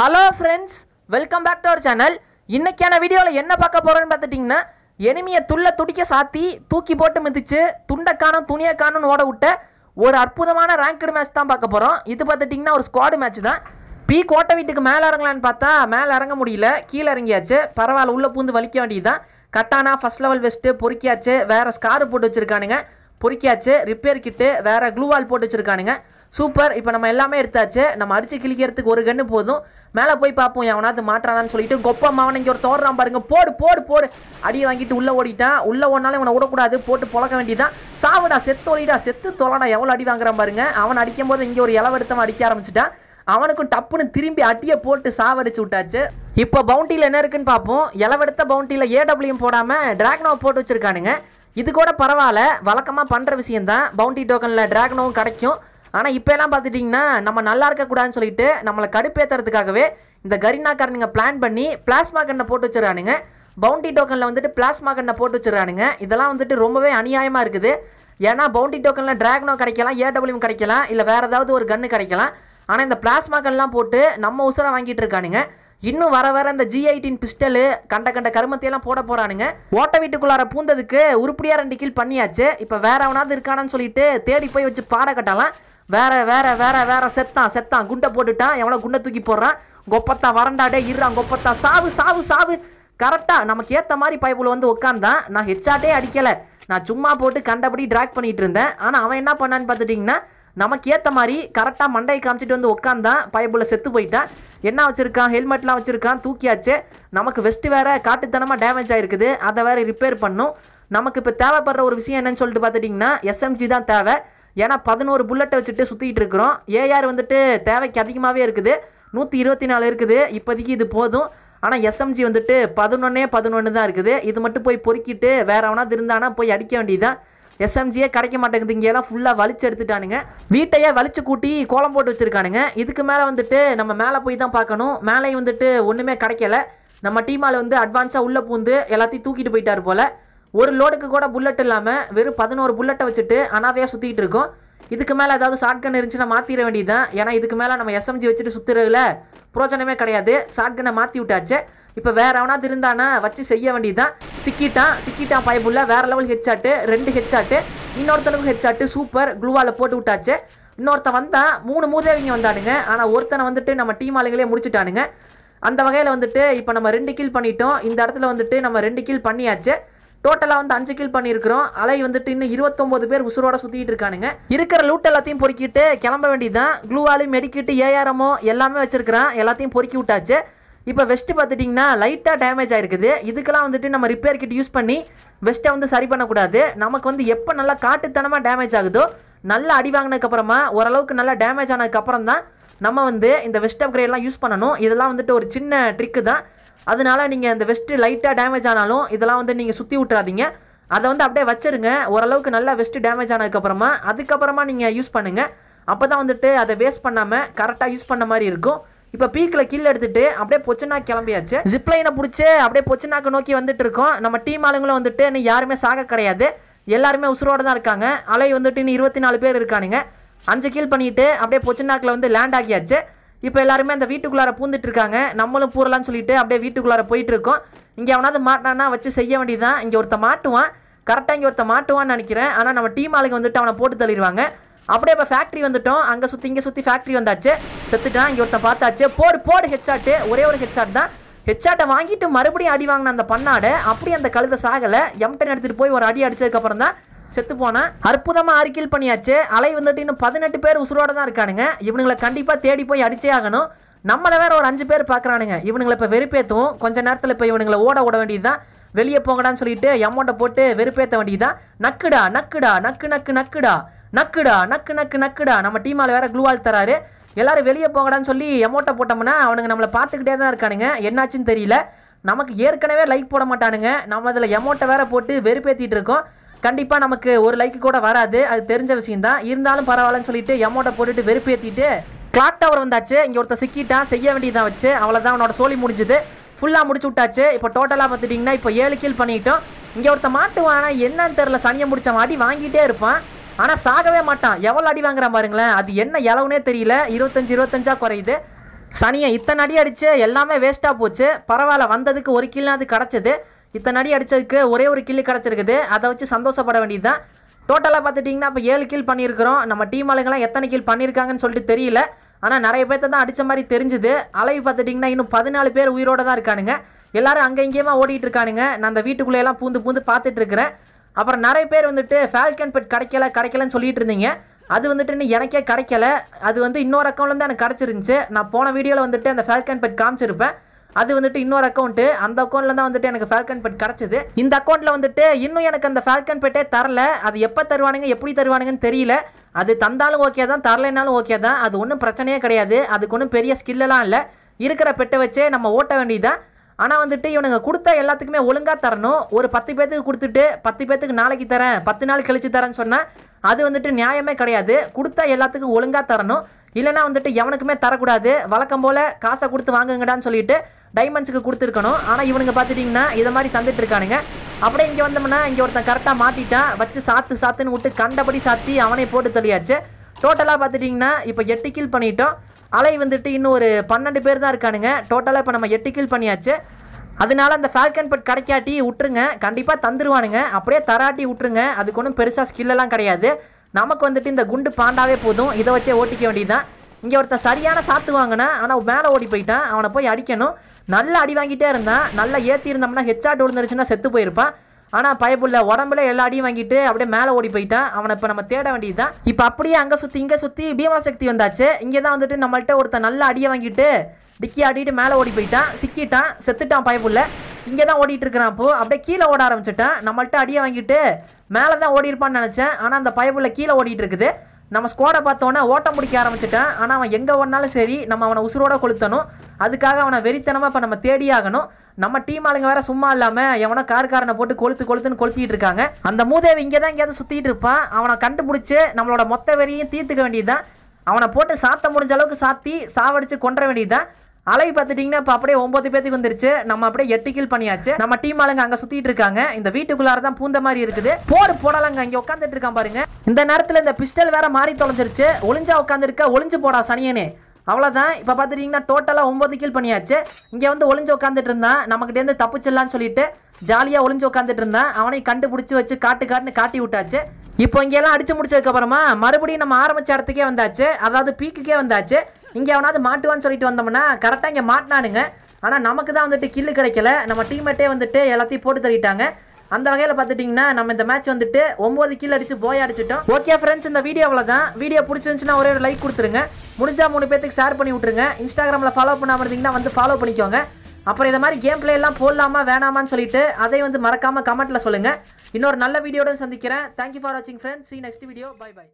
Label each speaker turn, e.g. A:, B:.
A: hello friends welcome back to our channel இன்றைக்கான வீடியோவில் என்ன பார்க்க போகிறோன்னு பார்த்துட்டிங்கன்னா எனிமையை துள்ள துடிக்க சாத்தி தூக்கி போட்டு மிதிச்சு துண்டை காணும் துணியை காணும்னு ஓட விட்ட ஒரு அற்புதமான ரேங்க்டு மேட்ச் தான் பார்க்க போகிறோம் இது பார்த்துட்டிங்கன்னா ஒரு ஸ்குவாடு மேட்ச் தான் பி கோட்டை வீட்டுக்கு மேலே இறங்கலான்னு பார்த்தா மேலே இறங்க முடியல கீழே இறங்கியாச்சு பரவாயில்ல உள்ளே பூந்து வலிக்க வேண்டியது தான் கட்டானா ஃபஸ்ட் லெவல் வெஸ்ட்டு பொறுக்கியாச்சு வேறு ஸ்காரு போட்டு வச்சுருக்கானுங்க பொறுக்கியாச்சு ரிப்பேர் கிட்டு வேறு க்ளூவால் போட்டு வச்சுருக்கானுங்க சூப்பர் இப்போ நம்ம எல்லாமே எடுத்தாச்சு நம்ம அடிச்சு கிழிக்கிறதுக்கு ஒரு கன்று போதும் மேலே போய் பார்ப்போம் எவனாவது மாற்றானான்னு சொல்லிட்டு கொப்பம் அவனை இங்கே ஒரு தோடுறான் பாருங்க போடு போடு போடு அடியை வாங்கிட்டு உள்ளே ஓடிட்டான் உள்ளே ஓடினாலும் இவனை விடக்கூடாது போட்டு பொழக்க வேண்டியதான் சாவுடா செத்து ஓடிடா செத்து தொலடா எவ்வளோ அடி வாங்குறான் பாருங்க அவன் அடிக்கும் போது இங்கே ஒரு இளவெடுத்தவன் அடிக்க ஆரம்பிச்சிட்டான் அவனுக்கும் டப்புன்னு திரும்பி அட்டியை போட்டு சாவடிச்சு விட்டாச்சு இப்போ பவுண்டியில் என்ன இருக்குன்னு பார்ப்போம் இளவெடுத்த பவுண்டியில் ஏடபிள்யூம் போடாமல் டிராக்னோவை போட்டு வச்சுருக்கானுங்க இது கூட பரவாயில்ல வழக்கமாக பண்ணுற விஷயம் தான் பவுண்டி டோக்கனில் டிராக்னோவும் கிடைக்கும் ஆனால் இப்போலாம் பார்த்துட்டிங்கன்னா நம்ம நல்லா இருக்கக்கூடாதுன்னு சொல்லிட்டு நம்மளை கடுப்பேற்றுறதுக்காகவே இந்த கரீனாக்காரனுங்க பிளான் பண்ணி பிளாஸ்மா கண்ணை போட்டு வச்சுருக்கானுங்க பவுண்டி டோக்கனில் வந்துட்டு பிளாஸ்மா கண்ணை போட்டு வச்சுருக்கானுங்க இதெல்லாம் வந்துட்டு ரொம்பவே அநியாயமாக இருக்குது ஏன்னா பவுண்டி டோக்கனில் ட்ராகனோ கிடைக்கலாம் ஏடபிள்யூம் கிடைக்கலாம் இல்லை வேறு ஏதாவது ஒரு கன்று கிடைக்கலாம் ஆனால் இந்த பிளாஸ்மா கன்லாம் போட்டு நம்ம உசுரம் வாங்கிட்டு இருக்கானுங்க இன்னும் வர வர இந்த ஜி எயிட்டின் பிஸ்டலு கண்ட கண்ட கருமத்தையெல்லாம் போட போகிறானுங்க ஓட்ட வீட்டுக்குள்ளார பூந்ததுக்கு உருப்படியாக ரெண்டு கீழ் பண்ணியாச்சு இப்போ வேறு அவனாவது இருக்கானான்னு சொல்லிட்டு தேடி போய் வச்சு பாட கட்டலாம் வேற வேற வேற வேற செத்தான் செத்தான் குண்டை போட்டுட்டான் எவ்வளோ குண்டை தூக்கி போடுறான் கொப்பத்தா வறண்டாடே இறான் கொப்பத்தா சாவு சாவு சாவு கரெக்டாக நமக்கு ஏற்ற மாதிரி பைப்புல வந்து உட்காந்தான் நான் ஹெச்சாட்டே அடிக்கலை நான் சும்மா போட்டு கண்டபடி ட்ராக் பண்ணிட்டு இருந்தேன் ஆனால் அவன் என்ன பண்ணான்னு பார்த்துட்டிங்கன்னா நமக்கு ஏற்ற மாதிரி கரெக்டாக மண்டையை காமிச்சிட்டு வந்து உட்காந்தான் பைப்புல செத்து போயிட்டான் என்ன வச்சுருக்கான் ஹெல்மெட்லாம் வச்சுருக்கான் தூக்கியாச்சு நமக்கு வெஸ்ட்டு வேறு காட்டுத்தனமாக டேமேஜ் ஆகிருக்குது அதை வேறு ரிப்பேர் பண்ணும் நமக்கு இப்போ தேவைப்படுற ஒரு விஷயம் என்னன்னு சொல்லிட்டு பார்த்துட்டிங்கன்னா எஸ்எம்ஜி தான் தேவை ஏன்னா பதினோரு புல்லட்டை வச்சுட்டு சுற்றிட்டு இருக்கிறோம் ஏஆர் வந்துட்டு தேவைக்கு அதிகமாகவே இருக்குது நூற்றி இருபத்தி நாலு இருக்குது இப்போதைக்கு இது போதும் ஆனால் எஸ்எம்ஜி வந்துட்டு பதினொன்னே பதினொன்று தான் இருக்குது இது மட்டும் போய் பொறுக்கிட்டு வேறு எவனாவது இருந்தானா போய் அடிக்க வேண்டியதுதான் எஸ்எம்ஜியே கிடைக்க மாட்டேங்குது இங்கேயெல்லாம் ஃபுல்லாக வலிச்சு எடுத்துட்டானுங்க வீட்டையே வலிச்சு கூட்டி கோலம் போட்டு வச்சுருக்கானுங்க இதுக்கு மேலே வந்துட்டு நம்ம மேலே போய் தான் பார்க்கணும் மேலேயும் வந்துட்டு ஒன்றுமே கிடைக்கல நம்ம டீமால் வந்து அட்வான்ஸாக உள்ளே பூந்து எல்லாத்தையும் தூக்கிட்டு போயிட்டார் போல் ஒரு லோடுக்கு கூட புல்லட் இல்லாமல் வெறும் பதினோரு புல்லட்டை வச்சுட்டு அனாவையாக சுற்றிக்கிட்டு இருக்கோம் இதுக்கு மேலே ஏதாவது கன் இருந்துச்சுன்னா மாற்றிட வேண்டியது தான் ஏன்னா இதுக்கு மேலே நம்ம எஸ்எம்ஜி வச்சுட்டு சுற்றுறதுல பிரோஜனமே கிடையாது ஷாட்கனை மாற்றி விட்டாச்சு இப்போ வேற எவனாவது இருந்தானா வச்சு செய்ய வேண்டியதுதான் சிக்கிட்டான் சிக்கிட்டான் பயபுள்ள வேற லெவல் ஹெச்சாட்டு ரெண்டு ஹெச்சாட்டு இன்னொருத்தனுக்கும் ஹெச்சாட்டு சூப்பர் குளுவாவில் போட்டு விட்டாச்சு இன்னொருத்தன் வந்தான் மூணு மூதேவிங்க வந்தானுங்க ஆனால் ஒருத்தனை வந்துட்டு நம்ம டீம் ஆளுங்களே முடிச்சுட்டானுங்க அந்த வகையில் வந்துட்டு இப்போ நம்ம ரெண்டு கில் பண்ணிட்டோம் இந்த இடத்துல வந்துட்டு நம்ம ரெண்டு கில் பண்ணியாச்சு டோட்டலாக வந்து அஞ்சு கில் பண்ணியிருக்கிறோம் அலை வந்துட்டு இன்னும் இருபத்தொம்போது பேர் உசுரோட சுற்றிட்டு இருக்கானுங்க இருக்கிற லூட் எல்லாத்தையும் பொறுக்கிட்டு கிளம்ப வேண்டியதுதான் க்ளூவாலி மெடிக்கிட்டு ஏஆரமோ எல்லாமே வச்சிருக்கிறான் எல்லாத்தையும் பொறுக்கி விட்டாச்சு இப்போ வெஸ்ட்டு பார்த்துட்டிங்கன்னா லைட்டாக டேமேஜ் ஆகிருக்குது இதுக்கெல்லாம் வந்துட்டு நம்ம ரிப்பேர் கிட் யூஸ் பண்ணி வெஸ்ட்டை வந்து சரி பண்ணக்கூடாது நமக்கு வந்து எப்போ நல்லா காட்டுத்தனமாக டேமேஜ் ஆகுதோ நல்லா அடி வாங்கினதுக்கப்புறமா ஓரளவுக்கு நல்லா டேமேஜ் ஆனதுக்கப்புறம் தான் நம்ம வந்து இந்த வெஸ்ட் அப்கிரேட்லாம் யூஸ் பண்ணணும் இதெல்லாம் வந்துட்டு ஒரு சின்ன ட்ரிக்கு தான் அதனால நீங்கள் இந்த வெஸ்ட்டு லைட்டாக டேமேஜ் ஆனாலும் இதெல்லாம் வந்து நீங்கள் சுற்றி விட்றாதீங்க அதை வந்து அப்படியே வச்சுருங்க ஓரளவுக்கு நல்லா வெஸ்ட்டு டேமேஜ் ஆனதுக்கப்புறமா அதுக்கப்புறமா நீங்கள் யூஸ் பண்ணுங்கள் அப்போ தான் வந்துட்டு அதை வேஸ்ட் பண்ணாமல் கரெக்டாக யூஸ் பண்ண மாதிரி இருக்கும் இப்போ பீக்கில் கீழே எடுத்துட்டு அப்படியே பொச்சனா கிளம்பியாச்சு ஜிப்லைனை பிடிச்சி அப்படியே பொச்சனாக்கு நோக்கி வந்துட்டு இருக்கோம் நம்ம டீம் ஆளுங்களும் வந்துட்டு இன்னும் யாருமே சாக கிடையாது எல்லாருமே உசுரோடு தான் இருக்காங்க அலை வந்துட்டு இன்னும் இருபத்தி நாலு பேர் இருக்கானுங்க அஞ்சு கீழ் பண்ணிட்டு அப்படியே பொச்சனாக்கில் வந்து லேண்ட் ஆகியாச்சு இப்போ எல்லாருமே அந்த வீட்டுக்குள்ளார பூந்துட்டு இருக்காங்க நம்மளும் பூரலாம்னு சொல்லிட்டு அப்படியே வீட்டுக்குள்ளார போயிட்டு இருக்கோம் இங்கே அவனாவது மாட்டானா வச்சு செய்ய வேண்டியதுதான் இங்கே ஒருத்த மாட்டுவான் கரெக்டாக இங்கே ஒருத்த மாட்டுவான்னு நினைக்கிறேன் ஆனால் நம்ம டீம் ஆளுங்க வந்துட்டு அவனை போட்டு தள்ளிடுவாங்க அப்படியே இப்போ ஃபேக்ட்ரி வந்துட்டோம் அங்கே சுற்றி இங்கே சுற்றி ஃபேக்ட்ரி வந்தாச்சு செத்துட்டான் இங்கே ஒருத்தன் பார்த்தாச்சு போடு போடு ஹெச்சாட்டு ஒரே ஒரு ஹெச்சாட் தான் ஹெச்சாட்டை வாங்கிட்டு மறுபடியும் அடி வாங்கின அந்த பண்ணாடை அப்படி அந்த கழுத சாகலை எம்டன் எடுத்துகிட்டு போய் ஒரு அடி அடிச்சதுக்கப்புறம் தான் செத்து போனேன் அற்புதமாக அறிக்கையில் பண்ணியாச்சு அலை வந்துட்டு இன்னும் பதினெட்டு பேர் உசுரோட தான் இருக்கானுங்க இவனுங்களை கண்டிப்பாக தேடி போய் அடிச்சே ஆகணும் நம்மளை வேற ஒரு அஞ்சு பேர் பார்க்குறானுங்க இவனுங்களை இப்போ வெறுப்பேற்றுவோம் கொஞ்ச நேரத்தில் இப்போ இவனுங்களை ஓட ஓட வேண்டியது தான் வெளியே போங்கடான்னு சொல்லிட்டு அமௌண்ட்டை போட்டு வெறுப்பேற்ற வேண்டியது தான் நக்குடா நக்குடா நக்கு நக்கு நக்குடா நக்குடா நக்கு நக்கு நக்குடா நம்ம டீமால் வேற க்ளூவால் தராரு எல்லாரும் வெளியே போங்கடான்னு சொல்லி எமௌண்ட்டை போட்டோம்னா அவனுங்க நம்மளை பார்த்துக்கிட்டே தான் இருக்கானுங்க என்னாச்சுன்னு தெரியல நமக்கு ஏற்கனவே லைக் போட மாட்டானுங்க நம்ம அதில் எமௌண்ட்டை வேற போட்டு வெறுப்பேற்றிட்டு இருக்கோம் கண்டிப்பாக நமக்கு ஒரு லைக் கூட வராது அது தெரிஞ்ச விஷயம் தான் இருந்தாலும் பரவாயில்லன்னு சொல்லிட்டு எமௌண்ட்டை போட்டுட்டு வெறுப்பேற்றிட்டு கிளாக் டவர் வந்தாச்சு இங்கே ஒருத்தர் சிக்கிட்டான் செய்ய வேண்டியதான் வச்சு அவ்வளோதான் அவனோட சோழி முடிஞ்சுது ஃபுல்லாக முடிச்சு விட்டாச்சு இப்போ டோட்டலாக பார்த்துட்டிங்கன்னா இப்போ ஏழு கீழ் பண்ணிட்டோம் இங்கே ஒருத்த மாட்டுவான் என்னன்னு தெரியல சனியை முடித்த மாட்டி வாங்கிட்டே இருப்பான் ஆனால் சாகவே மாட்டான் எவ்வளோ அடி வாங்குறான் பாருங்களேன் அது என்ன இளவுனே தெரியல இருபத்தஞ்சி இருபத்தஞ்சா குறையுது சனியை இத்தனை அடி அடிச்சு எல்லாமே வேஸ்ட்டாக போச்சு பரவாயில்ல வந்ததுக்கு ஒரு கீழே அது கிடச்சிது இத்தனை அடி அடித்ததுக்கு ஒரே ஒரு கில்லு கிடச்சிருக்குது அதை வச்சு சந்தோஷப்பட வேண்டியது தான் டோட்டலாக பார்த்துட்டிங்கன்னா இப்போ ஏழு கீழ் பண்ணியிருக்கிறோம் நம்ம டீம் ஆளுங்கெல்லாம் எத்தனை கீழ் பண்ணியிருக்காங்கன்னு சொல்லிட்டு தெரியல ஆனால் நிறைய பேர்த்த தான் அடித்த மாதிரி தெரிஞ்சுது அலைவு பார்த்துட்டிங்கன்னா இன்னும் பதினாலு பேர் உயிரோடு தான் இருக்கானுங்க எல்லோரும் அங்கே இங்கேயுமா ஓடிட்டு இருக்கானுங்க நான் அந்த வீட்டுக்குள்ளேயெல்லாம் பூந்து பூந்து பார்த்துட்டு இருக்கிறேன் அப்புறம் நிறைய பேர் வந்துட்டு ஃபால்கன் பெட் கிடைக்கல கிடைக்கலன்னு சொல்லிட்டு இருந்தீங்க அது வந்துட்டு இன்னும் எனக்கே கிடைக்கல அது வந்து இன்னொரு அக்கௌண்ட்லேருந்து எனக்கு கிடச்சிருந்துச்சு நான் போன வீடியோவில் வந்துட்டு அந்த ஃபால்கன் பெட் காமிச்சிருப்பேன் அது வந்துட்டு இன்னொரு அக்கௌண்ட்டு அந்த அக்கௌண்ட்டில் தான் வந்துட்டு எனக்கு ஃபால்கன் பெட் கிடைச்சது இந்த அக்கௌண்ட்டில் வந்துட்டு இன்னும் எனக்கு அந்த ஃபால்கன் பெட்டே தரல அது எப்போ தருவானுங்க எப்படி தருவானுங்கன்னு தெரியல அது தந்தாலும் ஓகே தான் தரலைனாலும் ஓகே தான் அது ஒன்றும் பிரச்சனையே கிடையாது அதுக்கு ஒன்றும் பெரிய ஸ்கில்லெலாம் இல்லை இருக்கிற பெட்டை வச்சே நம்ம ஓட்ட வேண்டியதுதான் ஆனால் வந்துட்டு இவனுங்க கொடுத்த எல்லாத்துக்குமே ஒழுங்காக தரணும் ஒரு பத்து பேத்துக்கு கொடுத்துட்டு பத்து பேத்துக்கு நாளைக்கு தரேன் பத்து நாள் கழித்து தரேன்னு சொன்னால் அது வந்துட்டு நியாயமே கிடையாது கொடுத்த எல்லாத்துக்கும் ஒழுங்காக தரணும் இல்லைனா வந்துட்டு எவனுக்குமே தரக்கூடாது வழக்கம் போல் காசை கொடுத்து வாங்குங்கடான்னு சொல்லிட்டு டைமண்ட்ஸுக்கு கொடுத்துருக்கணும் ஆனால் இவனுங்க பார்த்துட்டிங்கன்னா இதை மாதிரி தந்துட்டு இருக்கானுங்க அப்படியே இங்கே வந்தோம்னா இங்கே ஒருத்தன் கரெக்டாக மாட்டிட்டான் வச்சு சாத்து சாத்துன்னு விட்டு கண்டபடி சாத்தி அவனே போட்டு தெளியாச்சு டோட்டலாக பார்த்துட்டிங்கன்னா இப்போ எட்டு கில் பண்ணிட்டோம் அலை வந்துட்டு இன்னும் ஒரு பன்னெண்டு பேர் தான் இருக்கானுங்க டோட்டலாக இப்போ நம்ம எட்டு கில் பண்ணியாச்சு அதனால அந்த ஃபால்கன் பட் கிடைக்காட்டி விட்டுருங்க கண்டிப்பாக தந்துருவானுங்க அப்படியே தராட்டி விட்டுருங்க அதுக்கு ஒன்றும் பெருசாக ஸ்கில்லெல்லாம் கிடையாது நமக்கு வந்துட்டு இந்த குண்டு பாண்டாவே போதும் இதை வச்சே ஓட்டிக்க வேண்டியதுதான் இங்கே ஒருத்தன் சரியான சாத்து வாங்கினா ஆனால் மேலே ஓடி போயிட்டான் அவனை போய் அடிக்கணும் நல்லா அடி வாங்கிட்டே இருந்தான் நல்லா ஏற்றி இருந்தோம்னா ஹெச்ஆட் விழுந்துருச்சுன்னா செத்து போயிருப்பான் ஆனால் பயப்புள்ள உடம்புல எல்லா அடியும் வாங்கிட்டு அப்படியே மேலே ஓடி போயிட்டான் அவனை இப்போ நம்ம தேட வேண்டியது தான் இப்போ அப்படியே அங்கே சுற்றி இங்கே சுற்றி பீமாசக்தி வந்தாச்சு இங்கே தான் வந்துட்டு நம்மள்ட்ட ஒருத்தன் நல்ல அடியை வாங்கிட்டு டிக்கி ஆடிட்டு மேலே ஓடி போயிட்டான் சிக்கிட்டான் செத்துட்டான் பயப்புள்ள இங்கே தான் ஓடிட்டு இருக்கிறான் அப்போ அப்படியே கீழே ஓட ஆரம்பிச்சிட்டான் நம்மள்ட்ட அடியை வாங்கிட்டு மேலே தான் ஓடி இருப்பான்னு நினச்சேன் ஆனால் அந்த பயப்புள்ள கீழே ஓடிட்டு இருக்குது நம்ம ஸ்குவாடை பார்த்தோன்னே ஓட்டம் பிடிக்க ஆரம்பிச்சிட்டேன் ஆனால் அவன் எங்கே ஒன்றாலும் சரி நம்ம அவனை உசுரோட கொளுத்தணும் அதுக்காக அவனை வெறித்தனமாக இப்போ நம்ம தேடி ஆகணும் நம்ம டீம் ஆளுங்க வேற சும்மா இல்லாம எவனோ கார்காரனை போட்டு கொளுத்து கொளுத்துன்னு கொளுத்திட்டு இருக்காங்க அந்த மூதேவி இங்கே தான் எங்கேயாவது சுத்திட்டு இருப்பான் அவனை கண்டுபிடிச்சு நம்மளோட மொத்த வெறியும் தீர்த்துக்க வேண்டியதுதான் அவனை போட்டு சாத்த முடிஞ்ச அளவுக்கு சாத்தி சாவடிச்சு கொன்ற வேண்டியதுதான் அலை பார்த்துட்டிங்கன்னா இப்போ அப்படியே ஒன்பது பேத்துக்கு வந்துருச்சு நம்ம அப்படியே எட்டு கில் பண்ணியாச்சு நம்ம டீம் ஆளுங்க அங்கே சுற்றிட்டு இருக்காங்க இந்த வீட்டுக்குள்ளார தான் பூந்த மாதிரி இருக்குது போர் போடலாங்க அங்கே உட்காந்துட்டு இருக்கான் பாருங்க இந்த நேரத்தில் இந்த பிஸ்டல் வேற மாறி தொலைஞ்சிருச்சு ஒளிஞ்சா உட்காந்துருக்க ஒளிஞ்சு போடா சனியனே அவ்வளோதான் இப்போ பார்த்துட்டீங்கன்னா டோட்டலாக ஒம்பது கீழ் பண்ணியாச்சு இங்கே வந்து ஒளிஞ்சு உட்காந்துட்டு இருந்தான் நம்மக்கிட்டேருந்து தப்பிச்சிடலான்னு சொல்லிட்டு ஜாலியாக ஒளிஞ்சு உட்காந்துட்டு இருந்தான் அவனை கண்டுபிடிச்சி வச்சு காட்டு காட்டுன்னு காட்டி விட்டாச்சு இப்போ இங்கெல்லாம் அடிச்சு முடிச்சதுக்கப்புறமா மறுபடியும் நம்ம ஆரம்பிச்ச இடத்துக்கே வந்தாச்சு அதாவது பீக்குக்கே வந்தாச்சு இங்கே அவனாவது மாட்டுவான்னு சொல்லிட்டு வந்தோம்னா கரெக்டாக இங்கே மாட்டினானுங்க ஆனால் நமக்கு தான் வந்துட்டு கில்லு கிடைக்கல நம்ம டீம்மேட்டே வந்துட்டு எல்லாத்தையும் போட்டு தள்ளிட்டாங்க அந்த வகையில் பார்த்துட்டிங்கன்னா நம்ம இந்த மேட்ச் வந்துட்டு ஒம்பது கீழே அடிச்சு போய் அடிச்சிட்டோம் ஓகே ஃப்ரெண்ட்ஸ் இந்த வீடியோ தான் வீடியோ பிடிச்சிருந்துச்சுன்னா ஒரே ஒரு லைக் கொடுத்துருங்க முடிஞ்சால் மூணு பேத்துக்கு ஷேர் பண்ணி விட்டுருங்க இன்ஸ்டாகிராமில் ஃபாலோ பண்ணாமல் இருந்தீங்கன்னா வந்து ஃபாலோ பண்ணிக்கோங்க அப்புறம் இந்த மாதிரி கேம் பிளே எல்லாம் போடலாமா வேணாமான்னு சொல்லிட்டு அதை வந்து மறக்காமல் கமெண்ட்டில் சொல்லுங்கள் இன்னொரு நல்ல வீடியோட சந்திக்கிறேன் தேங்க்யூ ஃபார் வாட்சிங் friends see next video bye by